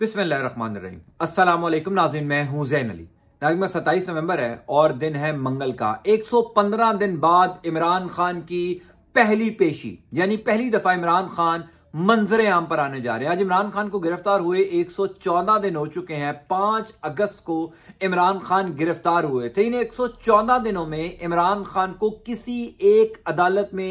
बिस्मिल्लाहिर्रहमानिर्रहीम अस्सलाम वालेकुम नाजिन मैं हूं जैन अली नाजिन में सत्ताईस नवंबर है और दिन है मंगल का 115 दिन बाद इमरान खान की पहली पेशी यानी पहली दफा इमरान खान मंजर आम पर आने जा रहे हैं आज इमरान खान को गिरफ्तार हुए 114 दिन हो चुके हैं 5 अगस्त को इमरान खान गिरफ्तार हुए थे इन 114 दिनों में इमरान खान को किसी एक अदालत में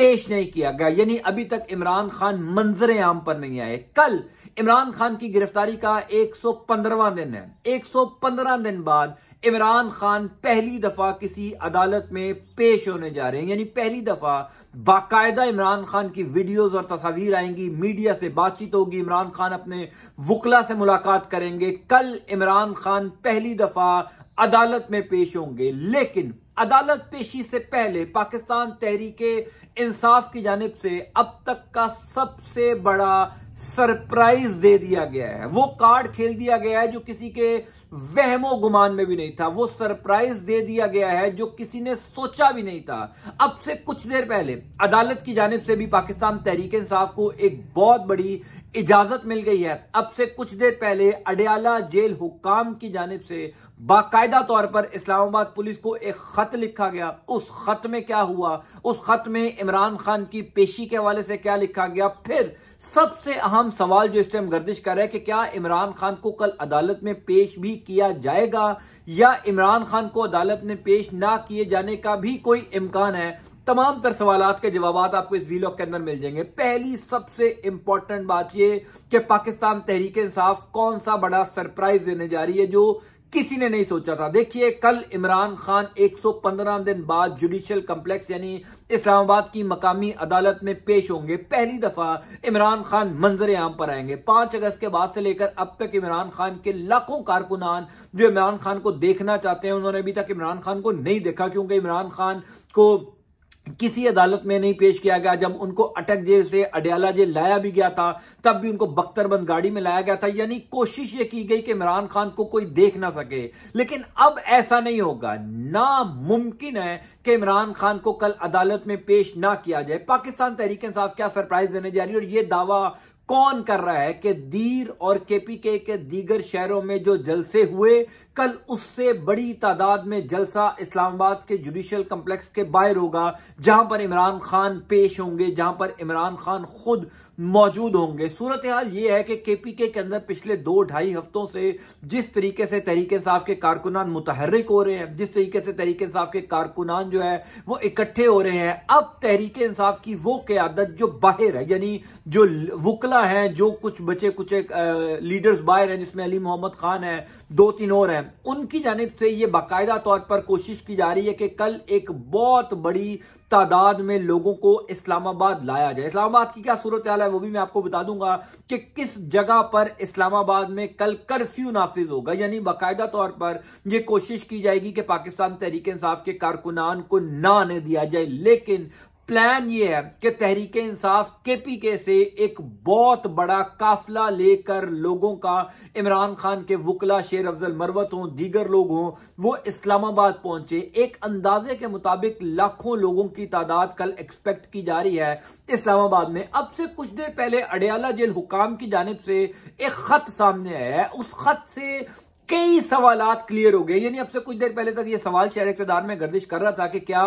पेश नहीं किया गया यानी अभी तक इमरान खान मंजर आम पर नहीं आए कल इमरान खान की गिरफ्तारी का 115वां दिन है 115 दिन बाद इमरान खान पहली दफा किसी अदालत में पेश होने जा रहे हैं यानी पहली दफा बाकायदा इमरान खान की वीडियोस और तस्वीर आएंगी मीडिया से बातचीत होगी इमरान खान अपने वकला से मुलाकात करेंगे कल इमरान खान पहली दफा अदालत में पेश होंगे लेकिन अदालत पेशी से पहले पाकिस्तान तहरीके इंसाफ की जानब से अब तक का सबसे बड़ा सरप्राइज दे दिया गया है वो कार्ड खेल दिया गया है जो किसी के वहमो गुमान में भी नहीं था वो सरप्राइज दे दिया गया है जो किसी ने सोचा भी नहीं था अब से कुछ देर पहले अदालत की जानब से भी पाकिस्तान तहरीक इंसाफ को एक बहुत बड़ी इजाजत मिल गई है अब से कुछ देर पहले अडयाला जेल हुक्म की जानब से बाकायदा तौर पर इस्लामाबाद पुलिस को एक खत लिखा गया उस खत में क्या हुआ उस खत में इमरान खान की पेशी के हवाले से क्या लिखा गया फिर सबसे अहम सवाल जो इस टाइम गर्दिश कर रहा है कि क्या इमरान खान को कल अदालत में पेश भी किया जाएगा या इमरान खान को अदालत में पेश ना किए जाने का भी कोई इम्कान है तमाम तर सवाल के जवाब आपको इस वीलॉग के अंदर मिल जाएंगे पहली सबसे इंपॉर्टेंट बात यह कि पाकिस्तान तहरीक इंसाफ कौन सा बड़ा सरप्राइज देने जा रही है जो किसी ने नहीं सोचा था देखिए कल इमरान खान 115 दिन बाद जुडिशियल कम्प्लेक्स यानी इस्लामाबाद की मकामी अदालत में पेश होंगे पहली दफा इमरान खान मंजर आम पर आएंगे पांच अगस्त के बाद से लेकर अब तक इमरान खान के लाखों कारकुनान जो इमरान खान को देखना चाहते हैं उन्होंने अभी तक इमरान खान को नहीं देखा क्योंकि इमरान खान को किसी अदालत में नहीं पेश किया गया जब उनको अटक जेल से अडयाला जेल लाया भी गया था तब भी उनको बख्तरबंद गाड़ी में लाया गया था यानी कोशिश ये की गई कि इमरान खान को कोई देख ना सके लेकिन अब ऐसा नहीं होगा नामुमकिन है कि इमरान खान को कल अदालत में पेश ना किया जाए पाकिस्तान तहरीक इंसाफ क्या सरप्राइज देने जा रही है और ये दावा कौन कर रहा है कि दीर और केपीके के दीगर शहरों में जो जलसे हुए कल उससे बड़ी तादाद में जलसा इस्लामाबाद के जुडिशियल कम्प्लेक्स के बाहर होगा जहां पर इमरान खान पेश होंगे जहां पर इमरान खान खुद मौजूद होंगे सूरत हाल ये है कि केपीके के अंदर पिछले दो ढाई हफ्तों से जिस तरीके से तहरीक इंसाफ के कारकुनान मुतहरक हो रहे हैं जिस तरीके से तहरीक इंसाफ के कारकुनान जो है वो इकट्ठे हो रहे हैं अब तहरीक इंसाफ की वो क्यादत जो बाहर है यानी जो वकला है जो कुछ बचे कुछ लीडर्स बाहर हैं जिसमें अली मोहम्मद खान है दो तीन और हैं उनकी जानब से ये बाकायदा तौर पर कोशिश की जा रही है कि कल एक बहुत बड़ी तादाद में लोगों को इस्लामाबाद लाया जाए इस्लामाबाद की क्या सूरत हाल है वो भी मैं आपको बता दूंगा कि किस जगह पर इस्लामाबाद में कल कर्फ्यू नाफिज होगा यानी बाकायदा तौर पर यह कोशिश की जाएगी कि पाकिस्तान तहरीक इंसाफ के कारकुनान को ना आने दिया जाए लेकिन प्लान ये है कि तहरीक इंसाफ केपीके से एक बहुत बड़ा काफिला लेकर लोगों का इमरान खान के वकला शेर अफजल मरवत हों दीगर लोग हों वो इस्लामाबाद पहुंचे एक अंदाजे के मुताबिक लाखों लोगों की तादाद कल एक्सपेक्ट की जा रही है इस्लामाबाद में अब से कुछ देर पहले अडयाला जेल हुकाम की जानब से एक खत सामने आया है उस खत से कई सवाल क्लियर हो गए यानी अब से कुछ देर पहले तक ये सवाल शहर इकतदार में गर्दिश कर रहा था कि क्या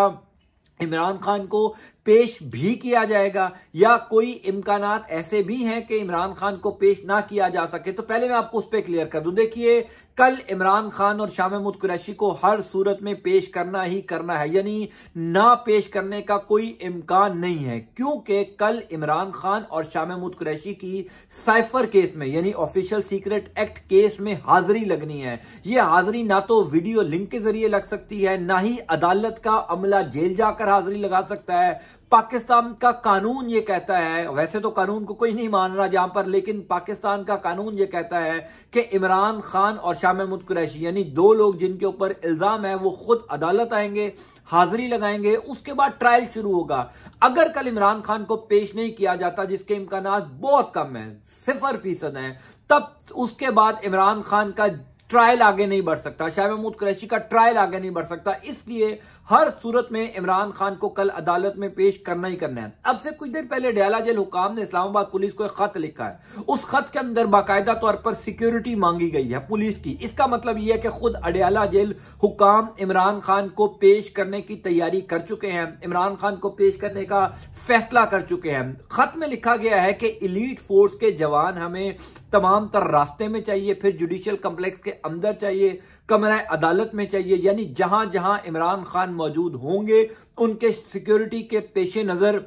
इमरान खान को पेश भी किया जाएगा या कोई इम्कान ऐसे भी हैं कि इमरान खान को पेश ना किया जा सके तो पहले मैं आपको उस पर क्लियर कर दूं देखिए कल इमरान खान और शाह महमूद कुरैशी को हर सूरत में पेश करना ही करना है यानी ना पेश करने का कोई इम्कान नहीं है क्योंकि कल इमरान खान और शाह महमूद कुरैशी की साइफर केस में यानी ऑफिशियल सीक्रेट एक्ट केस में हाजिरी लगनी है यह हाजिरी ना तो वीडियो लिंक के जरिए लग सकती है ना ही अदालत का अमला जेल जाकर हाजिरी लगा सकता है पाकिस्तान का कानून ये कहता है वैसे तो कानून को कोई नहीं मान रहा जहां पर लेकिन पाकिस्तान का कानून ये कहता है कि इमरान खान और शाह महमूद कुरैशी यानी दो लोग जिनके ऊपर इल्जाम है वो खुद अदालत आएंगे हाजिरी लगाएंगे उसके बाद ट्रायल शुरू होगा अगर कल इमरान खान को पेश नहीं किया जाता जिसके इम्कान बहुत कम है सिफर फीसद है तब उसके बाद इमरान खान का ट्रायल आगे नहीं बढ़ सकता शाह महमूद कुरैशी का ट्रायल आगे नहीं बढ़ सकता इसलिए हर सूरत में इमरान खान को कल अदालत में पेश करना ही करना है अब से कुछ देर पहले डयाला जेल हुकाम ने इस्लामाबाद पुलिस को एक खत लिखा है उस खत के अंदर बाकायदा तौर पर सिक्योरिटी मांगी गई है पुलिस की इसका मतलब यह है कि खुद अडयाला जेल हुकाम इमरान खान को पेश करने की तैयारी कर चुके हैं इमरान खान को पेश करने का फैसला कर चुके हैं खत में लिखा गया है कि इलीट फोर्स के जवान हमें तमाम तर रास्ते में चाहिए फिर जुडिशियल कम्प्लेक्स के अंदर चाहिए कमरा अदालत में चाहिए यानी जहां जहां इमरान खान मौजूद होंगे उनके सिक्योरिटी के पेशे नजर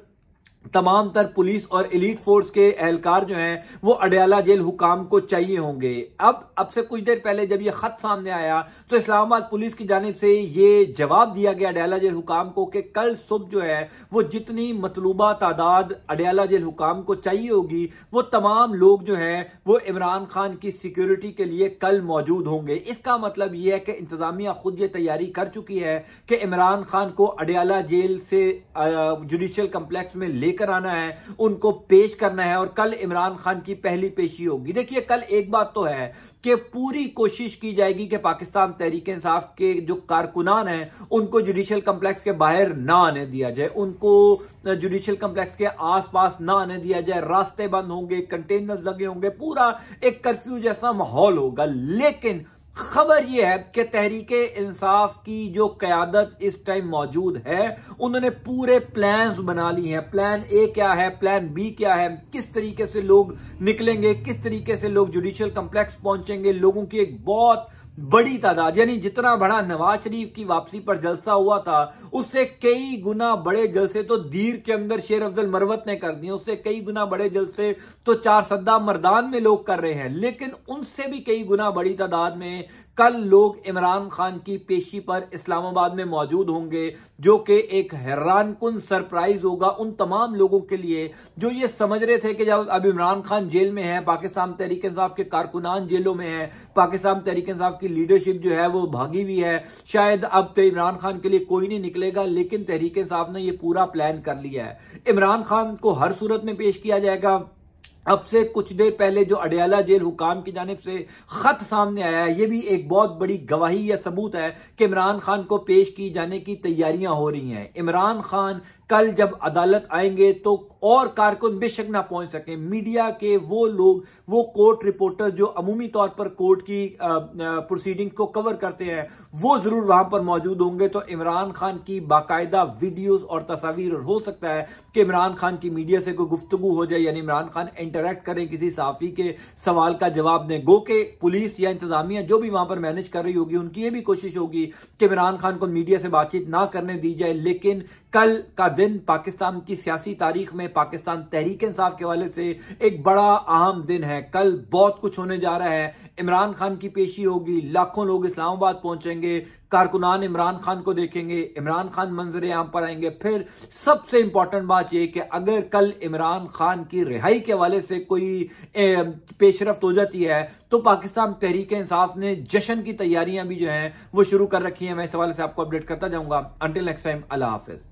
तमाम तर पुलिस और इलीट फोर्स के एहलकार जो हैं वो अडयाला जेल हुकाम को चाहिए होंगे अब अब से कुछ देर पहले जब ये खत सामने आया तो इस्लामाबाद पुलिस की जानब से ये जवाब दिया गया अडयाला जेल हुकाम को कि कल सुबह जो है वो जितनी मतलूबा तादाद अडयाला जेल हुकाम को चाहिए होगी वो तमाम लोग जो है वो इमरान खान की सिक्योरिटी के लिए कल मौजूद होंगे इसका मतलब यह है कि इंतजामिया खुद ये तैयारी कर चुकी है कि इमरान खान को अडयाला जेल से जुडिशल कम्प्लेक्स में लेकर आना है उनको पेश करना है और कल इमरान खान की पहली पेशी होगी देखिए कल एक बात तो है कि पूरी कोशिश की जाएगी कि पाकिस्तान तहरीक इंसाफ के जो कारकुनान हैं उनको जुडिशियल कम्प्लेक्स के बाहर ना आने दिया जाए उनको जुडिशियल कम्प्लेक्स के आसपास ना आने दिया जाए रास्ते बंद होंगे कंटेनर्स लगे होंगे पूरा एक कर्फ्यू जैसा माहौल होगा लेकिन खबर यह है कि तहरीक इंसाफ की जो क्यादत इस टाइम मौजूद है उन्होंने पूरे प्लान बना लिए हैं प्लान ए क्या है प्लान बी क्या है किस तरीके से लोग निकलेंगे किस तरीके से लोग जुडिशियल कम्प्लेक्स पहुंचेंगे लोगों की एक बहुत बड़ी तादाद यानी जितना बड़ा नवाज शरीफ की वापसी पर जलसा हुआ था उससे कई गुना बड़े जलसे तो दीर के अंदर शेर अफजल मरवत ने कर दिए उससे कई गुना बड़े जलसे तो चार सद्दा मर्दान में लोग कर रहे हैं लेकिन उनसे भी कई गुना बड़ी तादाद में कल लोग इमरान खान की पेशी पर इस्लामाबाद में मौजूद होंगे जो कि एक हैरान कन सरप्राइज होगा उन तमाम लोगों के लिए जो ये समझ रहे थे कि जब अब इमरान खान जेल में है पाकिस्तान तहरीक इंसाफ के कारकुनान जेलों में है पाकिस्तान तहरीक इंसाफ की लीडरशिप जो है वो भागी हुई है शायद अब तो इमरान खान के लिए कोई नहीं निकलेगा लेकिन तहरीक इंसाफ ने यह पूरा प्लान कर लिया है इमरान खान को हर सूरत में पेश किया जाएगा अब से कुछ देर पहले जो अडयाला जेल हुकाम की जानब से खत सामने आया है ये भी एक बहुत बड़ी गवाही या सबूत है कि इमरान खान को पेश की जाने की तैयारियां हो रही हैं इमरान खान कल जब अदालत आएंगे तो और कारकुन बेशक ना पहुंच सके मीडिया के वो लोग वो कोर्ट रिपोर्टर जो अमूमी तौर पर कोर्ट की प्रोसीडिंग को कवर करते हैं वो जरूर वहां पर मौजूद होंगे तो इमरान खान की बाकायदा वीडियोस और तस्वीर हो सकता है कि इमरान खान की मीडिया से कोई गुफ्तगु हो जाए यानी इमरान खान इंटरेक्ट करें किसी साफी के सवाल का जवाब दें गो के पुलिस या इंतजामिया जो भी वहां पर मैनेज कर रही होगी उनकी यह भी कोशिश होगी कि इमरान खान को मीडिया से बातचीत ना करने दी जाए लेकिन कल का दिन पाकिस्तान की सियासी तारीख में पाकिस्तान तहरीक इंसाफ के हवाले से एक बड़ा अहम दिन है कल बहुत कुछ होने जा रहा है इमरान खान की पेशी होगी लाखों लोग इस्लामाबाद पहुंचेंगे कारकुनान इमरान खान को देखेंगे इमरान खान मंजर आम पर आएंगे फिर सबसे इंपॉर्टेंट बात यह कि अगर कल इमरान खान की रिहाई के हवाले से कोई पेशरफ हो जाती है तो पाकिस्तान तहरीक इंसाफ ने जश्न की तैयारियां भी जो है वो शुरू कर रखी है मैं इस हवाले से आपको अपडेट करता जाऊंगा अंटिल नेक्स्ट टाइम अल्लाह हाफिज